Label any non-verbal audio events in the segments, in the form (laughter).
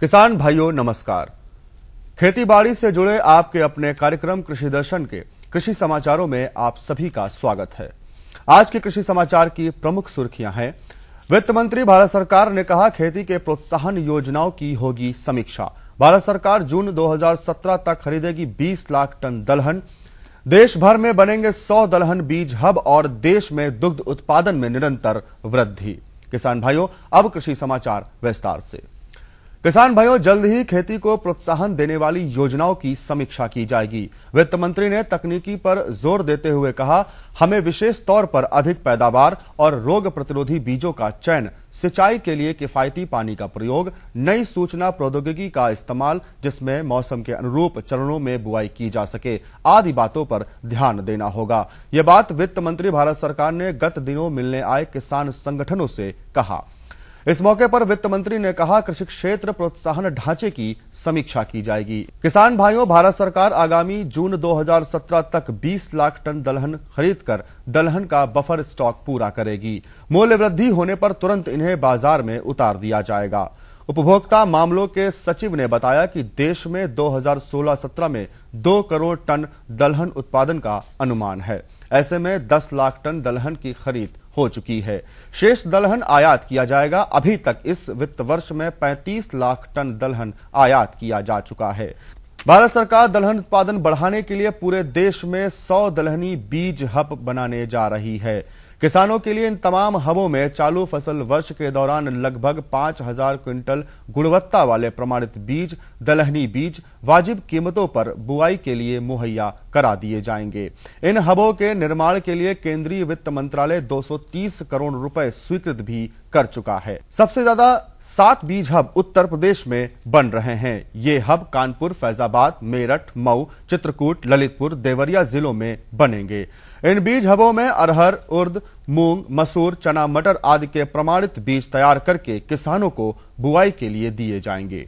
किसान भाइयों नमस्कार खेतीबाड़ी से जुड़े आपके अपने कार्यक्रम कृषि दर्शन के कृषि समाचारों में आप सभी का स्वागत है आज के कृषि समाचार की प्रमुख सुर्खियां हैं वित्त मंत्री भारत सरकार ने कहा खेती के प्रोत्साहन योजनाओं की होगी समीक्षा भारत सरकार जून 2017 तक खरीदेगी 20 लाख टन दलहन देश भर में बनेंगे 100 दलहन बीज हब और देश में दुग्ध उत्पादन में निरंतर वृद्धि किसान भाइयों अब कृषि समाचार विस्तार से किसान भाइयों जल्द ही खेती को प्रोत्साहन देने वाली योजनाओं की समीक्षा की जाएगी वित्त मंत्री ने तकनीकी पर जोर देते हुए कहा हमें विशेष तौर पर अधिक पैदावार और रोग प्रतिरोधी बीजों का चयन सिंचाई के लिए किफायती पानी का प्रयोग नई सूचना प्रौद्योगिकी का इस्तेमाल जिसमें मौसम के अनुरूप चरणों में बुआई की जा सके आदि बातों पर ध्यान देना होगा ये बात वित्त मंत्री भारत सरकार ने गत दिनों मिलने आए किसान संगठनों से कहा इस मौके पर वित्त मंत्री ने कहा कृषि क्षेत्र प्रोत्साहन ढांचे की समीक्षा की जाएगी किसान भाइयों भारत सरकार आगामी जून 2017 तक 20 लाख टन दलहन खरीद कर दलहन का बफर स्टॉक पूरा करेगी मूल्य वृद्धि होने पर तुरंत इन्हें बाजार में उतार दिया जाएगा उपभोक्ता मामलों के सचिव ने बताया कि देश में 2016-17 में 2 करोड़ टन दलहन उत्पादन का अनुमान है ऐसे में 10 लाख टन दलहन की खरीद हो चुकी है शेष दलहन आयात किया जाएगा अभी तक इस वित्त वर्ष में 35 लाख टन दलहन आयात किया जा चुका है भारत सरकार दलहन उत्पादन बढ़ाने के लिए पूरे देश में 100 दलहनी बीज हब बनाने जा रही है किसानों के लिए इन तमाम हबों में चालू फसल वर्ष के दौरान लगभग 5000 क्विंटल गुणवत्ता वाले प्रमाणित बीज दलहनी बीज वाजिब कीमतों पर बुआई के लिए मुहैया करा दिए जाएंगे इन हबों के निर्माण के लिए केंद्रीय वित्त मंत्रालय 230 करोड़ रुपए स्वीकृत भी कर चुका है सबसे ज्यादा सात बीज हब उत्तर प्रदेश में बन रहे हैं ये हब कानपुर फैजाबाद मेरठ मऊ चित्रकूट ललितपुर देवरिया जिलों में बनेंगे इन बीज हबों में अरहर उर्द मूंग मसूर चना मटर आदि के प्रमाणित बीज तैयार करके किसानों को बुआई के लिए दिए जाएंगे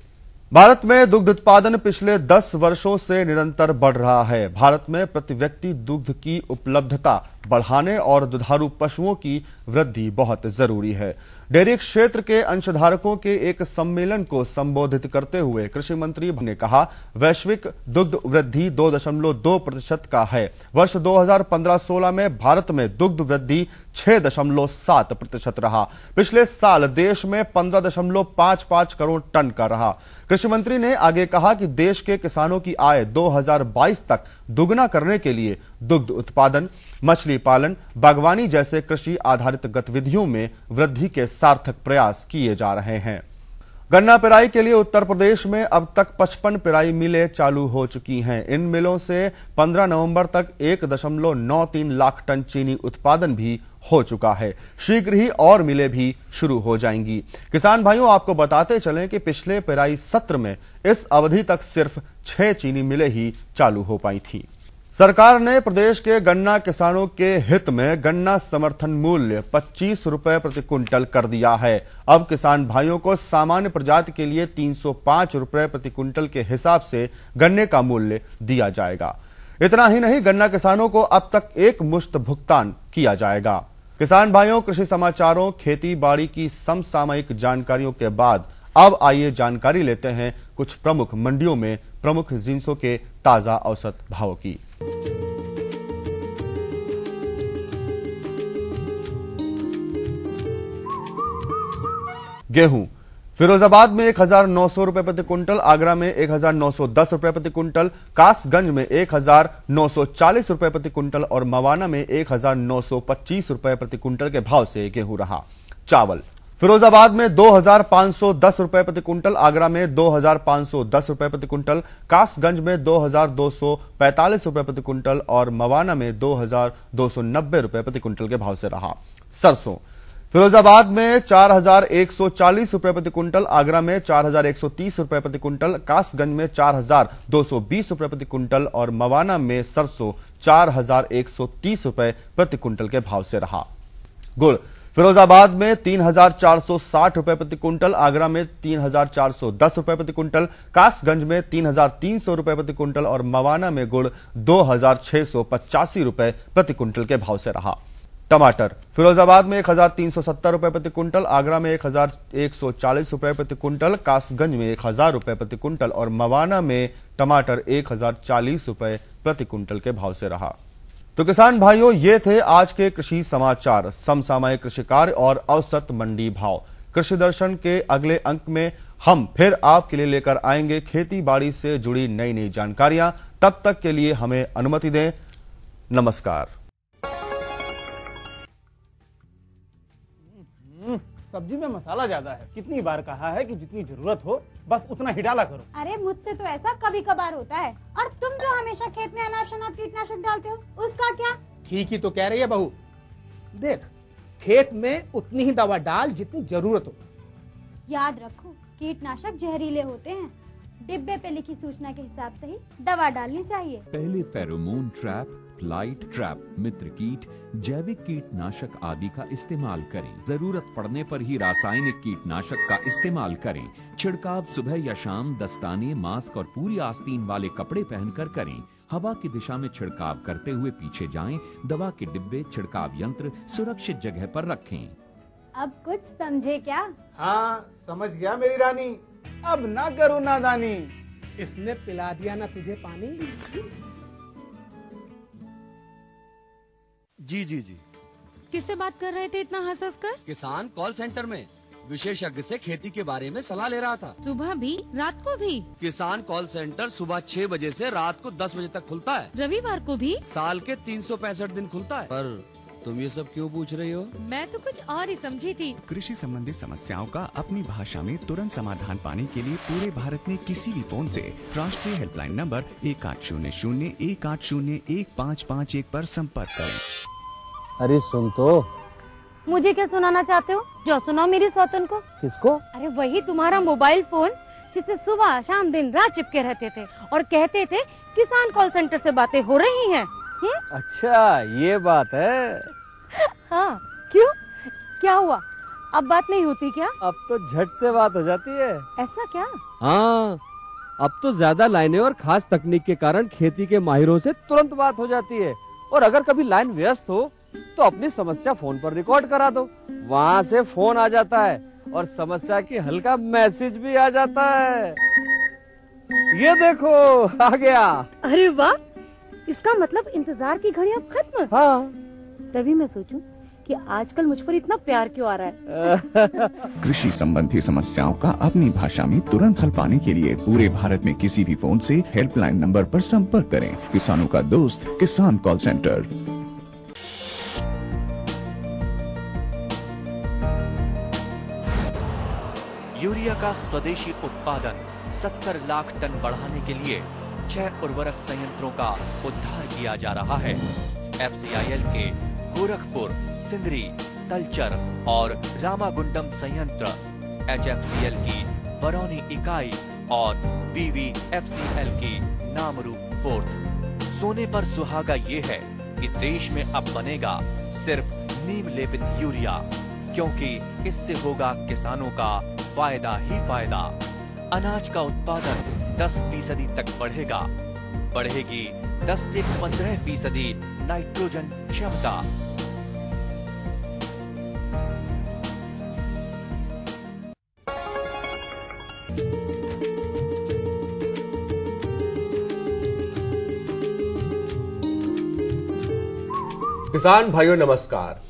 भारत में दुग्ध उत्पादन पिछले 10 वर्षों से निरंतर बढ़ रहा है भारत में प्रति व्यक्ति दुग्ध की उपलब्धता बढ़ाने और दुधारू पशुओं की वृद्धि बहुत जरूरी है डेयरी क्षेत्र के अंशधारकों के एक सम्मेलन को संबोधित करते हुए कृषि मंत्री ने कहा वैश्विक दुग्ध वृद्धि 2.2 प्रतिशत का है वर्ष 2015-16 में भारत में दुग्ध वृद्धि छह दशमलव सात प्रतिशत रहा पिछले साल देश में पंद्रह दशमलव पांच पांच करोड़ टन का रहा कृषि मंत्री ने आगे कहा कि देश के किसानों की आय 2022 तक दुगना करने के लिए दुग्ध उत्पादन मछली पालन बागवानी जैसे कृषि आधारित गतिविधियों में वृद्धि के सार्थक प्रयास किए जा रहे हैं गन्ना पिराई के लिए उत्तर प्रदेश में अब तक 55 पिराई मिलें चालू हो चुकी हैं इन मिलों से 15 नवंबर तक 1.93 लाख टन चीनी उत्पादन भी हो चुका है शीघ्र ही और मिले भी शुरू हो जाएंगी किसान भाइयों आपको बताते चलें कि पिछले पेराई सत्र में इस अवधि तक सिर्फ छह चीनी मिले ही चालू हो पाई थी सरकार ने प्रदेश के गन्ना किसानों के हित में गन्ना समर्थन मूल्य पच्चीस रुपए प्रति क्विंटल कर दिया है अब किसान भाइयों को सामान्य प्रजाति के लिए तीन सौ प्रति क्विंटल के हिसाब से गन्ने का मूल्य दिया जाएगा इतना ही नहीं गन्ना किसानों को अब तक एक मुश्त भुगतान किया जाएगा किसान भाइयों कृषि समाचारों खेती बाड़ी की समसामयिक जानकारियों के बाद अब आइए जानकारी लेते हैं कुछ प्रमुख मंडियों में प्रमुख जिंसों के ताजा औसत भावों की गेहूं फिरोजाबाद में एक हजार नौ सौ रुपए प्रति क्विंटल आगरा में एक हजार नौ सौ दस रुपए प्रति क्विंटल कासगंज में एक हजार नौ सौ चालीस रुपए प्रति क्विंटल और मवाना में एक हजार नौ सौ पच्चीस रुपए प्रति क्विंटल के भाव से गेहूं रहा चावल फिरोजाबाद में दो हजार पांच सौ दस रुपए प्रति क्विंटल आगरा में दो हजार पांच सौ दस रुपए प्रति क्विंटल कासगंज में दो हजार दो सौ पैंतालीस रुपए प्रति क्विंटल और मवाना में दो हजार दो सौ नब्बे रुपए प्रति क्विंटल के भाव से रहा सरसों फिरोजाबाद में 4,140 रुपए प्रति क्विंटल आगरा में 4,130 रुपए प्रति क्विंटल कासगंज में 4,220 रुपए प्रति क्विंटल और मवाना में सरसों 4,130 रुपए प्रति क्विंटल के भाव से रहा गुड़ फिरोजाबाद में 3,460 रुपए प्रति क्विंटल आगरा में 3,410 रुपए प्रति क्विंटल कासगंज में 3,300 रुपए प्रति क्विंटल और मवाना में गुड़ दो रुपए प्रति क्विंटल के भाव से रहा टमाटर फिरोजाबाद में एक हजार तीन सौ सत्तर रुपए प्रति क्विंटल आगरा में एक हजार एक सौ चालीस रुपए प्रति क्विंटल कासगंज में एक हजार रुपए प्रति क्विंटल और मवाना में टमाटर एक हजार चालीस रुपए प्रति क्विंटल के भाव से रहा तो किसान भाइयों ये थे आज के कृषि समाचार समसामयिक कृषि कार्य और औसत मंडी भाव कृषि दर्शन के अगले अंक में हम फिर आपके लिए लेकर आएंगे खेती बाड़ी से जुड़ी नई नई जानकारियां तब तक के लिए हमें अनुमति दें नमस्कार सब्जी में मसाला ज्यादा है कितनी बार कहा है कि जितनी जरूरत हो बस उतना ही डाला करो अरे मुझसे तो ऐसा कभी कभार होता है और तुम जो हमेशा खेत में अनाज शनाब कीटनाशक डालते हो उसका क्या ठीक ही तो कह रही है बहू देख खेत में उतनी ही दवा डाल जितनी जरूरत हो याद रखो कीटनाशक जहरीले होते हैं डिब्बे पे लिखी सूचना के हिसाब से ही दवा डालनी चाहिए पहले फेरोमोन ट्रैप लाइट ट्रैप मित्र कीट जैविक कीटनाशक आदि का इस्तेमाल करें जरूरत पड़ने पर ही रासायनिक कीटनाशक का इस्तेमाल करें छिड़काव सुबह या शाम दस्ताने मास्क और पूरी आस्तीन वाले कपड़े पहनकर करें हवा की दिशा में छिड़काव करते हुए पीछे जाएं, दवा के डिब्बे छिड़काव यंत्र सुरक्षित जगह पर रखें अब कुछ समझे क्या हाँ समझ गया मेरी रानी अब ना करो नादानी इसने पिला दिया ना तुझे पानी जी जी जी किससे बात कर रहे थे इतना हंस हंस कर किसान कॉल सेंटर में विशेषज्ञ से खेती के बारे में सलाह ले रहा था सुबह भी रात को भी किसान कॉल सेंटर सुबह छह बजे से रात को दस बजे तक खुलता है रविवार को भी साल के तीन दिन खुलता है पर तुम ये सब क्यों पूछ रही हो मैं तो कुछ और ही समझी थी कृषि संबंधी समस्याओं का अपनी भाषा में तुरंत समाधान पाने के लिए पूरे भारत में किसी भी फोन से राष्ट्रीय हेल्पलाइन नंबर एक आठ शून्य शून्य एक आठ शून्य एक पाँच पाँच एक आरोप संपर्क करें अरे सुन तो मुझे क्या सुनाना चाहते हो जो सुनाओ मेरी सौतन को किसको अरे वही तुम्हारा मोबाइल फोन जिसे सुबह शाम दिन रात चिपके रहते थे और कहते थे किसान कॉल सेंटर से बातें हो रही हैं अच्छा ये बात है हाँ क्यों क्या हुआ अब बात नहीं होती क्या अब तो झट से बात हो जाती है ऐसा क्या हाँ अब तो ज्यादा लाइनें और खास तकनीक के कारण खेती के माहिरों से तुरंत बात हो जाती है और अगर कभी लाइन व्यस्त हो तो अपनी समस्या फोन पर रिकॉर्ड करा दो वहाँ से फोन आ जाता है और समस्या की हल्का मैसेज भी आ जाता है ये देखो आ गया अरे वाह इसका मतलब इंतजार की घड़ी अब खत्म हाँ तभी मैं सोचूं कि आजकल मुझ पर इतना प्यार क्यों आ रहा है (laughs) कृषि संबंधी समस्याओं का अपनी भाषा में तुरंत हल पाने के लिए पूरे भारत में किसी भी फोन से हेल्पलाइन नंबर पर संपर्क करें किसानों का दोस्त किसान कॉल सेंटर यूरिया का स्वदेशी उत्पादन 70 लाख टन बढ़ाने के लिए छह उर्वरक संयंत्रों का उद्धार किया जा रहा है एफ के गोरखपुर सिंदरी तलचर और रामागुंडम संयंत्र एच की बरौनी इकाई और बीवीएफसीएल की नामरू फोर्थ सोने पर सुहागा ये है कि देश में अब बनेगा सिर्फ नीम लेपित यूरिया क्योंकि इससे होगा किसानों का फायदा ही फायदा अनाज का उत्पादन 10 फीसदी तक बढ़ेगा बढ़ेगी 10 से 15 फीसदी नाइट्रोजन क्षमता किसान भाइयों नमस्कार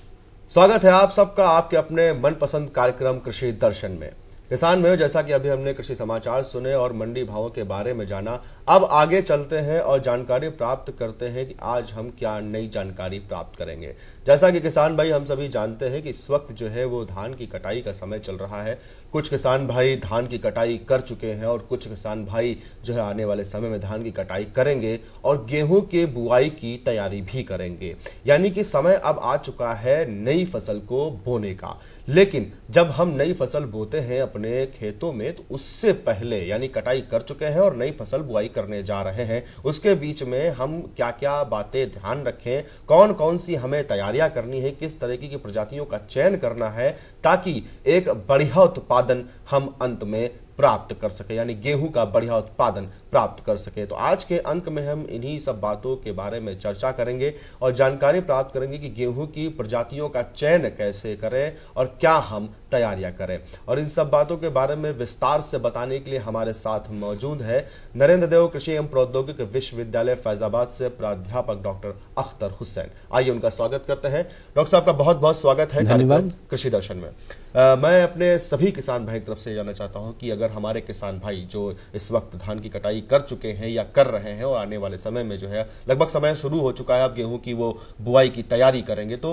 स्वागत है आप सबका आपके अपने मनपसंद कार्यक्रम कृषि दर्शन में किसान में जैसा कि अभी हमने कृषि समाचार सुने और मंडी भावों के बारे में जाना अब आगे चलते हैं और जानकारी प्राप्त करते हैं कि आज हम क्या नई जानकारी प्राप्त करेंगे जैसा कि किसान भाई हम सभी जानते हैं कि इस वक्त जो है वो धान की कटाई का समय चल रहा है कुछ किसान भाई धान की कटाई कर चुके हैं और कुछ किसान भाई जो है आने वाले समय में धान की कटाई करेंगे और गेहूं के बुआई की तैयारी भी करेंगे यानी कि समय अब आ चुका है नई फसल को बोने का लेकिन जब हम नई फसल बोते हैं अपने खेतों में तो उससे पहले यानी कटाई कर चुके हैं और नई फसल बुआई करने जा रहे हैं उसके बीच में हम क्या क्या बातें ध्यान रखें कौन कौन सी हमें तैयारी तैयारियां करनी है किस तरीके की प्रजातियों का चयन करना है ताकि एक बढ़िया उत्पादन हम अंत में प्राप्त कर सके यानी गेहूं का बढ़िया उत्पादन प्राप्त कर सके तो आज के अंक में हम इन्हीं सब बातों के बारे में चर्चा करेंगे और जानकारी प्राप्त करेंगे कि गेहूं की प्रजातियों का चयन कैसे करें और क्या हम तैयारियां करें और इन सब बातों के बारे में विस्तार से बताने के लिए हमारे साथ मौजूद है नरेंद्र देव कृषि एवं प्रौद्योगिक विश्वविद्यालय फैजाबाद से प्राध्यापक डॉक्टर अख्तर हुसैन आइए उनका स्वागत करते हैं डॉक्टर साहब का बहुत बहुत स्वागत है धन्यवाद कृषि दर्शन में आ, मैं अपने सभी किसान भाई की तरफ से जानना चाहता हूँ कि अगर हमारे किसान भाई जो इस वक्त धान की कटाई कटाई कर चुके हैं या कर रहे हैं और आने वाले समय में जो है लगभग समय शुरू हो चुका है अब गेहूं की वो बुआई की तैयारी करेंगे तो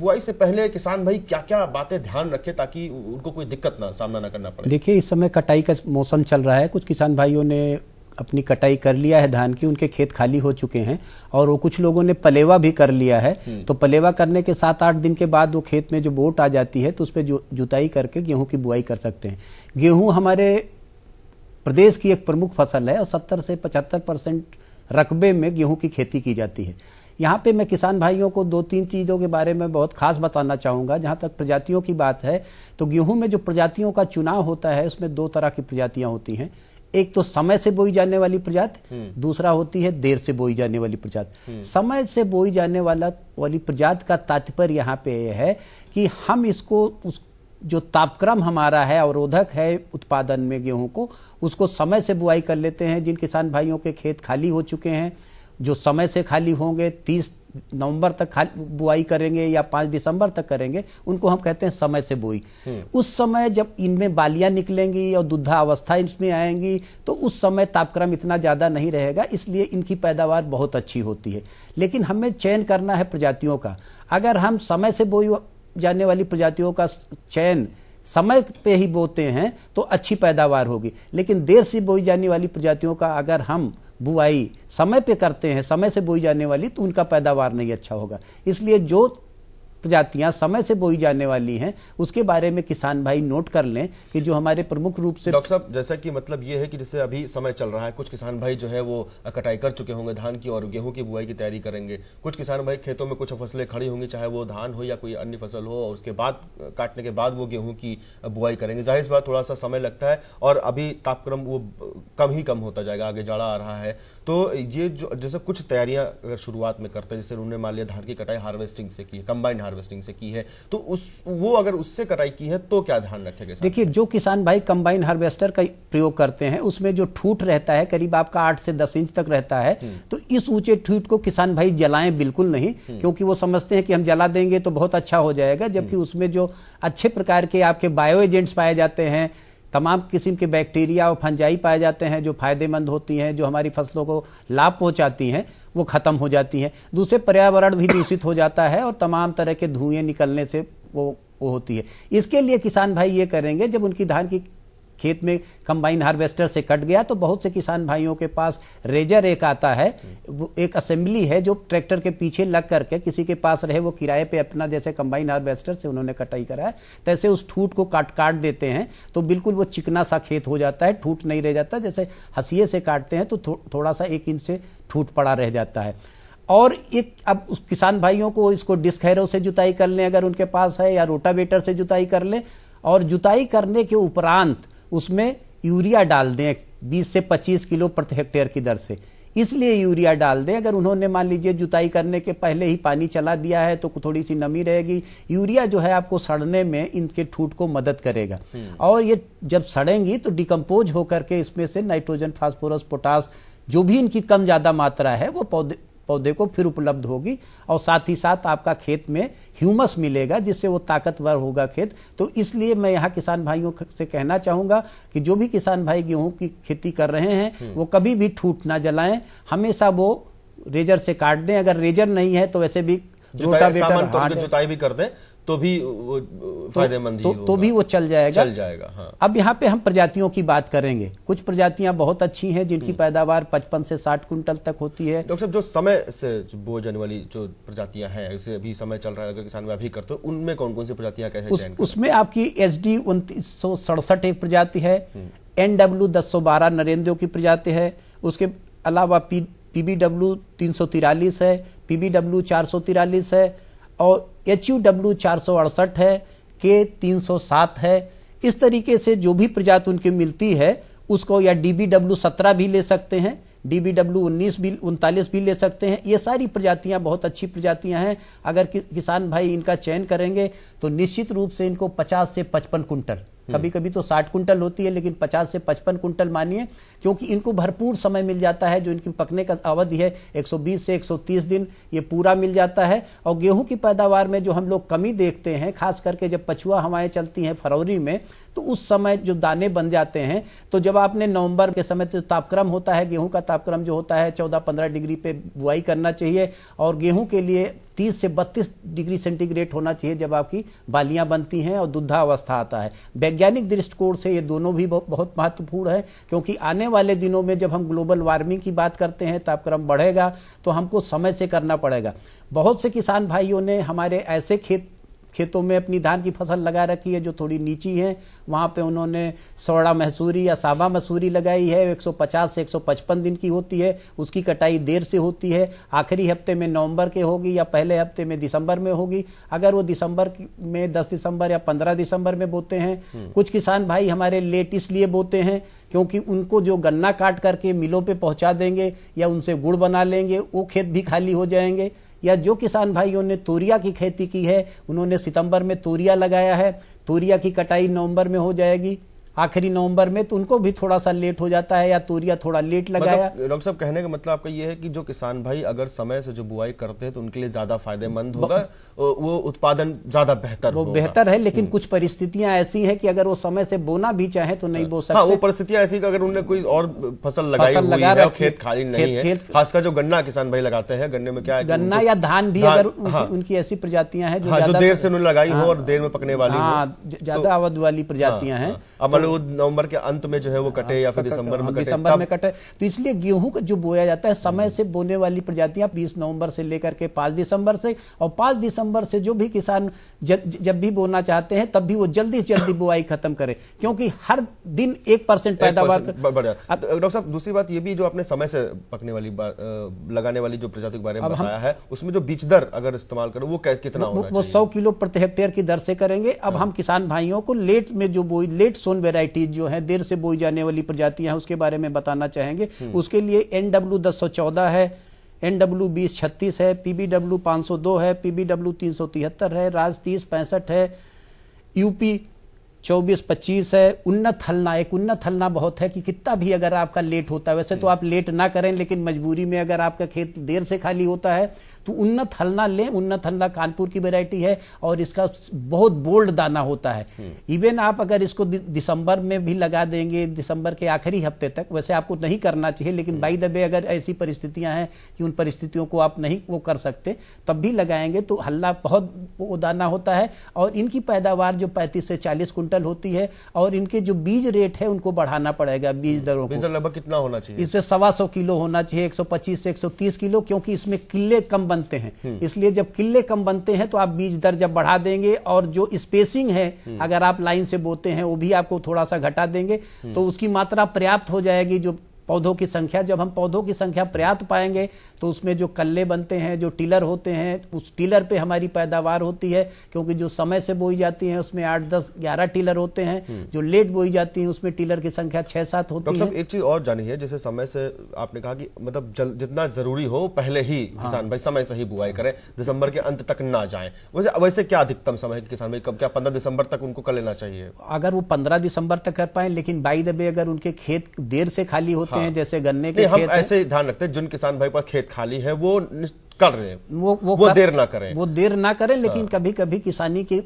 बुआई से पहले किसान भाई क्या क्या बातें ध्यान रखे ताकि उनको कोई दिक्कत ना सामना ना करना पड़े देखिए इस समय कटाई का मौसम चल रहा है कुछ किसान भाइयों ने अपनी कटाई कर लिया है धान की उनके खेत खाली हो चुके हैं और वो कुछ लोगों ने पलेवा भी कर लिया है हम्म। तो पलेवा करने के सात आठ दिन के बाद वो खेत में जो बोट आ जाती है तो उस पर जुताई करके गेहूं की बुआई कर सकते हैं गेहूं हमारे प्रदेश की एक प्रमुख फसल है और 70 से 75 परसेंट रकबे में गेहूं की खेती की जाती है यहाँ पे मैं किसान भाइयों को दो तीन चीज़ों के बारे में बहुत खास बताना चाहूँगा जहाँ तक प्रजातियों की बात है तो गेहूँ में जो प्रजातियों का चुनाव होता है उसमें दो तरह की प्रजातियाँ होती हैं एक तो समय से बोई जाने वाली प्रजाति हम्म। दूसरा होती है देर से बोई जाने वाली प्रजाति हम्म। समय से बोई जाने वाला वाली प्रजाति का तात्पर्य यहाँ पे यह है कि हम इसको उस जो तापक्रम हमारा है अवरोधक है उत्पादन में गेहूं को उसको समय से बुआई कर लेते हैं जिन किसान भाइयों के खेत खाली हो चुके हैं जो समय से खाली होंगे तीस नवंबर तक खाली बुआई करेंगे या पाँच दिसंबर तक करेंगे उनको हम कहते हैं समय से बोई हम्म। उस समय जब इनमें बालियां निकलेंगी और दुधा अवस्था इसमें आएंगी तो उस समय तापक्रम इतना ज़्यादा नहीं रहेगा इसलिए इनकी पैदावार बहुत अच्छी होती है लेकिन हमें चयन करना है प्रजातियों का अगर हम समय से बोई जाने वाली प्रजातियों का चयन समय पे ही बोते हैं तो अच्छी पैदावार होगी लेकिन देर से बोई जाने वाली प्रजातियों का अगर हम बुआई समय पे करते हैं समय से बोई जाने वाली तो उनका पैदावार नहीं अच्छा होगा इसलिए जो प्रजातियां समय से बोई जाने वाली हैं उसके बारे में किसान भाई नोट कर लें कि जो हमारे प्रमुख रूप से डॉक्टर साहब जैसा कि मतलब ये है कि जैसे अभी समय चल रहा है कुछ किसान भाई जो है वो कटाई कर चुके होंगे धान की और गेहूं की बुआई की तैयारी करेंगे कुछ किसान भाई खेतों में कुछ फसलें खड़ी होंगी चाहे वो धान हो या कोई अन्य फसल हो और उसके बाद काटने के बाद वो गेहूँ की बुआई करेंगे जाहिर बात थोड़ा सा समय लगता है और अभी तापक्रम वो कम ही कम होता जाएगा आगे जाड़ा आ रहा है तो ये जो जैसे कुछ तैयारियां शुरुआत में करते हैं जैसे उन्होंने मान लिया धान की कटाई हार्वेस्टिंग से की कंबाइंड हार्वेस्टिंग से की है तो उस वो अगर उससे कटाई की है तो क्या ध्यान रखेगा देखिए जो किसान भाई कंबाइन हार्वेस्टर का प्रयोग करते हैं उसमें जो ठूट रहता है करीब आपका आठ से दस इंच तक रहता है हम्म। तो इस ऊंचे ठूट को किसान भाई जलाएं बिल्कुल नहीं हम्म। क्योंकि वो समझते हैं कि हम जला देंगे तो बहुत अच्छा हो जाएगा जबकि हम्म। उसमें जो अच्छे प्रकार के आपके बायो एजेंट्स पाए जाते हैं तमाम किस्म के बैक्टीरिया और फंजाई पाए जाते हैं जो फायदेमंद होती हैं जो हमारी फसलों को लाभ पहुंचाती हैं वो ख़त्म हो जाती हैं दूसरे पर्यावरण भी दूषित हो जाता है और तमाम तरह के धुएं निकलने से वो वो होती है इसके लिए किसान भाई ये करेंगे जब उनकी धान की खेत में कंबाइन हार्वेस्टर से कट गया तो बहुत से किसान भाइयों के पास रेजर एक आता है वो एक असेंबली है जो ट्रैक्टर के पीछे लग करके किसी के पास रहे वो किराए पे अपना जैसे कंबाइन हार्वेस्टर से उन्होंने कटाई कराया तैसे उस ठूट को काट काट देते हैं तो बिल्कुल वो चिकना सा खेत हो जाता है ठूट नहीं रह जाता जैसे हसीिए से काटते हैं तो थो, थोड़ा सा एक इंच से ठूट पड़ा रह जाता है और एक अब उस किसान भाइयों को इसको डिस्क हैरो से जुताई कर लें अगर उनके पास है या रोटावेटर से जुताई कर लें और जुताई करने के उपरांत उसमें यूरिया डाल दें 20 से 25 किलो प्रति हेक्टेयर की दर से इसलिए यूरिया डाल दें अगर उन्होंने मान लीजिए जुताई करने के पहले ही पानी चला दिया है तो थोड़ी सी नमी रहेगी यूरिया जो है आपको सड़ने में इनके ठूट को मदद करेगा हम्म। और ये जब सड़ेंगी तो डिकम्पोज होकर के इसमें से नाइट्रोजन फास्फोरस पोटास जो भी इनकी कम ज़्यादा मात्रा है वो पौधे पौधे को फिर उपलब्ध होगी और साथ ही साथ आपका खेत में ह्यूमस मिलेगा जिससे वो ताकतवर होगा खेत तो इसलिए मैं यहाँ किसान भाइयों से कहना चाहूँगा कि जो भी किसान भाई गेहूँ की खेती कर रहे हैं हम्म। वो कभी भी ठूट ना जलाएं हमेशा वो रेजर से काट दें अगर रेजर नहीं है तो वैसे भी रोटावेटर जुताई भी कर दें तो भी वो तो- फायदेमंद तो, तो, तो भी वो चल जाएगा चल जाएगा हाँ। अब यहाँ पे हम प्रजातियों की बात करेंगे कुछ प्रजातियां बहुत अच्छी हैं जिनकी हम्म। पैदावार 55 से 60 कुंटल तक होती है डॉक्टर साहब जो समय से बोए वाली जो प्रजातियां हैं जैसे अभी समय चल रहा है अगर किसान अभी करते हो उनमें कौन कौन सी प्रजातियां कैसे उस, उसमें आपकी एस डी एक प्रजाति है एन हम्म। डब्ल्यू दस सौ बारह नरेंद्रों की प्रजाति है उसके अलावा पी पी बी डब्ल्यू तीन सौ तिरालीस है पी बी डब्ल्यू चार सौ तिरालीस है और एच यू डब्ल्यू चार सौ अड़सठ है के तीन सौ सात है इस तरीके से जो भी प्रजाति उनकी मिलती है उसको या डी बी डब्ल्यू सत्रह भी ले सकते हैं डी बी डब्ल्यू उन्नीस भी उनतालीस भी ले सकते हैं ये सारी प्रजातियां बहुत अच्छी प्रजातियां हैं अगर कि, किसान भाई इनका चयन करेंगे तो निश्चित रूप से इनको पचास से पचपन कुंटल हम्म। कभी कभी तो साठ कुंटल होती है लेकिन पचास से पचपन कुंटल मानिए क्योंकि इनको भरपूर समय मिल जाता है जो इनकी पकने का अवधि है 120 से 130 दिन ये पूरा मिल जाता है और गेहूं की पैदावार में जो हम लोग कमी देखते हैं खास करके जब पछुआ हवाएं चलती हैं फरवरी में तो उस समय जो दाने बन जाते हैं तो जब आपने नवंबर के समय जो तो तापक्रम होता है गेहूं का तापक्रम जो होता है चौदह पंद्रह डिग्री पे बुआई करना चाहिए और गेहूं के लिए तीस से बत्तीस डिग्री सेंटीग्रेड होना चाहिए जब आपकी बालियां बनती हैं और दुग्धा अवस्था आता है वैज्ञानिक दृष्टिकोण से ये दोनों भी बहुत महत्वपूर्ण है क्योंकि आने वाले दिनों में जब हम ग्लोबल वार्मिंग की बात करते हैं तापक्रम बढ़ेगा तो हमको समय से करना पड़ेगा बहुत से किसान भाइयों ने हमारे ऐसे खेत खेतों में अपनी धान की फसल लगा रखी है जो थोड़ी नीची है वहाँ पे उन्होंने सोड़ा मसूरी या सावा मसूरी लगाई है 150 से 155 दिन की होती है उसकी कटाई देर से होती है आखिरी हफ्ते में नवंबर के होगी या पहले हफ्ते में दिसंबर में होगी अगर वो दिसंबर में 10 दिसंबर या 15 दिसंबर में बोते हैं हम्म। कुछ किसान भाई हमारे लेट इसलिए बोते हैं क्योंकि उनको जो गन्ना काट करके मिलों पर पहुँचा देंगे या उनसे गुड़ बना लेंगे वो खेत भी खाली हो जाएंगे या जो किसान भाइयों ने तोरिया की खेती की है उन्होंने सितंबर में तोरिया लगाया है तोरिया की कटाई नवंबर में हो जाएगी आखिरी नवंबर में तो उनको भी थोड़ा सा लेट हो जाता है या तूरिया थोड़ा लेट मतलब लगाया मतलब डॉक्टर साहब कहने का मतलब आपका ये है कि जो किसान भाई अगर समय से जो बुआई करते हैं तो उनके लिए ज्यादा फायदेमंद होगा वो उत्पादन ज्यादा बेहतर वो बेहतर है लेकिन हम्म। कुछ परिस्थितियां ऐसी है कि अगर वो समय से बोना भी चाहे तो नहीं हाँ। बो सकते हाँ, वो परिस्थितियां ऐसी अगर उनने कोई और फसल लगाई फसल लगा हुई है, खेत खाली नहीं है खासकर जो गन्ना किसान भाई लगाते हैं गन्ने में क्या है गन्ना या धान भी अगर हाँ। उनकी ऐसी प्रजातियां हैं जो हाँ, देर से उन्होंने लगाई हो और देर में पकने वाली ज्यादा तो- अवध वाली प्रजातियां हैं फल वो नवंबर के अंत में जो है वो कटे हाँ, या फिर दिसंबर हाँ, में दिसंबर में कटे तो इसलिए गेहूं का जो बोया जाता है समय से बोने वाली प्रजातियां बीस नवंबर से लेकर के पांच दिसंबर से और पांच दिसंबर से जो भी किसान जब भी बोना चाहते हैं तब भी वो जल्दी से जल्दी बुआई खत्म करे क्योंकि हर दिन एक परसेंट पैदावार तो, डॉक्टर साहब दूसरी बात ये भी जो आपने समय से पकने वाली लगाने वाली जो प्रजाति के बारे में बताया है उसमें जो बीज दर अगर इस्तेमाल करो वो कितना वो सौ किलो प्रति हेक्टेयर की दर से करेंगे अब हाँ। हम किसान भाइयों को लेट में जो बोई लेट सोन वेराइटीज जो है देर से बोई जाने वाली प्रजातियां हैं उसके बारे में बताना चाहेंगे हम्म। उसके लिए एन डब्ल्यू दस सौ चौदह है एन डब्ल्यू बीस छत्तीस है पी बी डब्ल्यू पाँच सौ दो है पी बी डब्ल्यू तीन सौ तिहत्तर है राज तीस पैंसठ है यूपी चौबीस पच्चीस है उन्नत हलना एक उन्नत हलना बहुत है कि कितना भी अगर आपका लेट होता है वैसे तो आप लेट ना करें लेकिन मजबूरी में अगर आपका खेत देर से खाली होता है तो उन्नत हलना लें उन्नत हलना कानपुर की वेराइटी है और इसका बहुत बोल्ड दाना होता है हम्म। इवन आप अगर इसको दिसंबर में भी लगा देंगे दिसंबर के आखिरी हफ्ते तक वैसे आपको नहीं करना चाहिए लेकिन हम्म। बाई दबे अगर ऐसी परिस्थितियाँ हैं कि उन परिस्थितियों को आप नहीं वो कर सकते तब भी लगाएंगे तो हल्ला बहुत वो दाना होता है और इनकी पैदावार जो पैंतीस से चालीस कुंटल क्विंटल होती है और इनके जो बीज रेट है उनको बढ़ाना पड़ेगा बीज हम्म, दरों को लगभग कितना होना चाहिए इससे सवा सौ किलो होना चाहिए 125 से 130 किलो क्योंकि इसमें किले कम बनते हैं हम्म। इसलिए जब किले कम बनते हैं तो आप बीज दर जब बढ़ा देंगे और जो स्पेसिंग है हम्म। अगर आप लाइन से बोते हैं वो भी आपको थोड़ा सा घटा देंगे तो उसकी मात्रा पर्याप्त हो जाएगी जो पौधों की संख्या जब हम पौधों की संख्या पर्याप्त पाएंगे तो उसमें जो कल्ले बनते हैं जो टिलर होते हैं उस टिलर पे हमारी पैदावार होती है क्योंकि जो समय से बोई जाती है उसमें आठ दस ग्यारह टिलर होते हैं हम्म। जो लेट बोई जाती है उसमें टिलर की संख्या छह सात होती है एक चीज और जानी है जैसे समय से आपने कहा कि मतलब जितना जरूरी हो पहले ही हाँ। किसान भाई समय से ही बुआई करें दिसंबर के अंत तक ना जाए वैसे वैसे क्या अधिकतम समय किसान भाई कब क्या पंद्रह दिसंबर तक उनको कर लेना चाहिए अगर वो पंद्रह दिसंबर तक कर पाए लेकिन बाई दबे अगर उनके खेत देर से खाली होते हैं जैसे गन्ने के हम ऐसे ध्यान रखते हैं जिन किसान भाई पर खेत खाली है वो कर रहे हैं वो वो, वो कर, देर ना करें वो देर ना करें लेकिन हाँ। कभी कभी किसानी के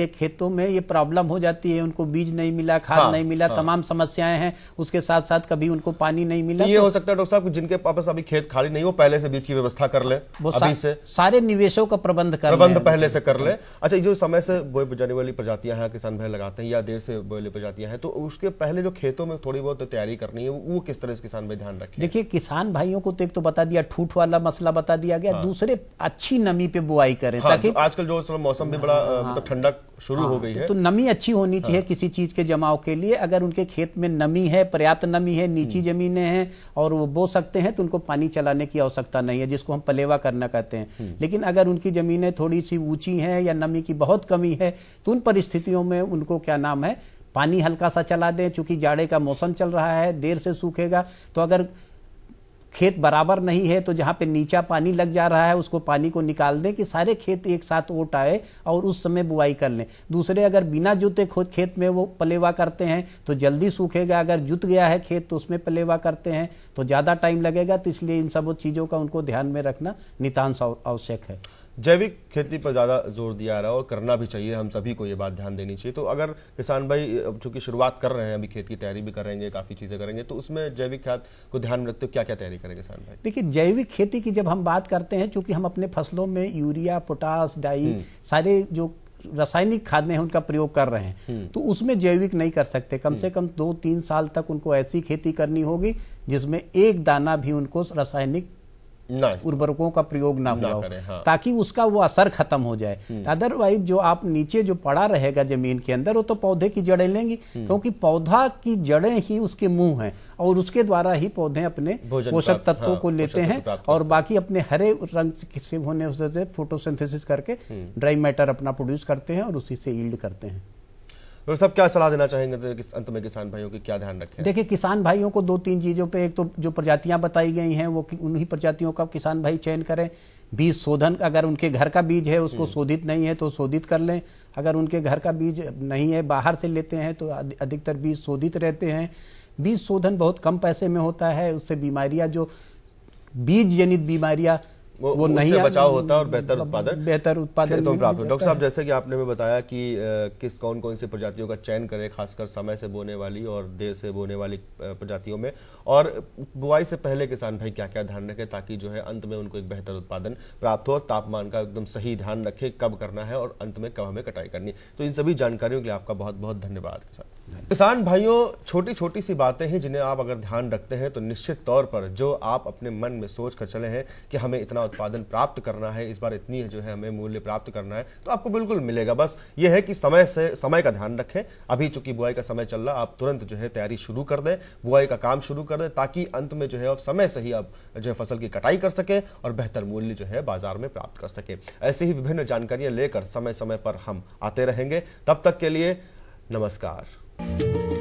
के खेतों में ये प्रॉब्लम हो जाती है उनको बीज नहीं मिला खाद हाँ, नहीं मिला हाँ। तमाम समस्याएं हैं उसके साथ साथ कभी उनको पानी नहीं मिला ये तो, हो सकता है डॉक्टर साहब जिनके पास अभी खेत खाली नहीं हो पहले से बीज की व्यवस्था कर ले अभी से सारे निवेशों का प्रबंध कर प्रबंध पहले से कर ले अच्छा जो समय से बोए जाने वाली प्रजातियां हैं किसान भाई लगाते हैं या देर से बोए प्रजातियां हैं तो उसके पहले जो खेतों में थोड़ी बहुत तैयारी करनी है वो किस तरह से किसान भाई ध्यान रखें देखिये किसान भाइयों को तो एक तो बता दिया ठूठ वाला मसला बता दिया गया या हाँ। दूसरे अच्छी नमी पे बुआई करें हाँ, ताकि आजकल जो समय मौसम भी बड़ा हाँ, मतलब ठंडक शुरू हाँ, हो गई तो है तो नमी अच्छी होनी हाँ। चाहिए हाँ, किसी चीज के जमाव के लिए अगर उनके खेत में नमी है पर्याप्त नमी है नीची हम्म। जमीनें हैं और वो बो सकते हैं तो उनको पानी चलाने की आवश्यकता नहीं है जिसको हम पलेवा करना कहते हैं हम्म। लेकिन अगर उनकी जमीने थोड़ी सी ऊंची है या नमी की बहुत कमी है तो उन परिस्थितियों में उनको क्या नाम है पानी हल्का सा चला दें चूंकि जाड़े का मौसम चल रहा है देर से सूखेगा तो अगर खेत बराबर नहीं है तो जहाँ पे नीचा पानी लग जा रहा है उसको पानी को निकाल दें कि सारे खेत एक साथ ओट आए और उस समय बुआई कर लें दूसरे अगर बिना जूते खुद खेत में वो पलेवा करते हैं तो जल्दी सूखेगा अगर जुत गया है खेत तो उसमें पलेवा करते हैं तो ज़्यादा टाइम लगेगा तो इसलिए इन सब चीज़ों का उनको ध्यान में रखना नितान आवश्यक है जैविक खेती पर ज़्यादा जोर दिया रहा है और करना भी चाहिए हम सभी को ये बात ध्यान देनी चाहिए तो अगर किसान भाई अब चूंकि शुरुआत कर रहे हैं अभी खेत की तैयारी भी करेंगे काफ़ी चीज़ें करेंगे तो उसमें जैविक खाद को ध्यान में रखते हो क्या क्या तैयारी करें किसान भाई देखिए जैविक खेती की जब हम बात करते हैं चूँकि हम अपने फसलों में यूरिया पोटास डाई हम्म। सारे जो रासायनिक खाद में उनका प्रयोग कर रहे हैं हम्म। तो उसमें जैविक नहीं कर सकते कम से हम्म। कम दो तीन साल तक उनको ऐसी खेती करनी होगी जिसमें एक दाना भी उनको रासायनिक उर्वरकों का प्रयोग ना, ना हुआ हाँ। ताकि उसका वो असर खत्म हो जाए अदरवाइज हम्म। जो आप नीचे जो पड़ा रहेगा जमीन के अंदर वो तो पौधे की जड़ें लेंगी हम्म। क्योंकि पौधा की जड़ें ही उसके मुंह हैं और उसके द्वारा ही पौधे अपने पोषक तत्वों हाँ, को लेते हैं और बाकी अपने हरे रंग से होने से फोटोसिंथेसिस करके हम्म। ड्राई मैटर अपना प्रोड्यूस करते हैं और उसी से ईल्ड करते हैं डॉक्टर तो सब क्या सलाह देना चाहेंगे तो किस अंत में किसान भाइयों की क्या ध्यान रखें देखिए किसान भाइयों को दो तीन चीज़ों पे एक तो जो प्रजातियां बताई गई हैं वो उन्हीं प्रजातियों का किसान भाई चयन करें बीज शोधन अगर उनके घर का बीज है उसको हम्म। शोधित नहीं है तो शोधित कर लें अगर उनके घर का बीज नहीं है बाहर से लेते हैं तो अधिकतर बीज शोधित रहते हैं बीज शोधन बहुत कम पैसे में होता है उससे बीमारियाँ जो बीज जनित बीमारियाँ वो, नहीं बचाव होता और बेहतर उत्पादन बेहतर उत्पादन तो प्राप्त डॉक्टर साहब जैसे कि आपने भी बताया कि किस कौन कौन सी प्रजातियों का चयन करें खासकर समय से बोने वाली और देर से बोने वाली प्रजातियों में और बुआई से पहले किसान भाई क्या क्या ध्यान रखें ताकि जो है अंत में उनको एक बेहतर उत्पादन प्राप्त हो और तापमान का एकदम सही ध्यान रखें कब करना है और अंत में कब हमें कटाई करनी तो इन सभी जानकारियों के लिए आपका बहुत बहुत धन्यवाद किसान किसान भाइयों छोटी छोटी सी बातें हैं जिन्हें आप अगर ध्यान रखते हैं तो निश्चित तौर पर जो आप अपने मन में सोच कर चले हैं कि हमें इतना उत्पादन प्राप्त करना है इस बार इतनी जो है हमें मूल्य प्राप्त करना है तो आपको बिल्कुल मिलेगा बस ये है कि समय से समय का ध्यान रखें अभी चूंकि बुआई का समय चल रहा आप तुरंत जो है तैयारी शुरू कर दें बुआई का काम शुरू कर दें ताकि अंत में जो है आप समय से ही आप जो है फसल की कटाई कर सकें और बेहतर मूल्य जो है बाजार में प्राप्त कर सकें ऐसी ही विभिन्न जानकारियां लेकर समय समय पर हम आते रहेंगे तब तक के लिए नमस्कार Thank you.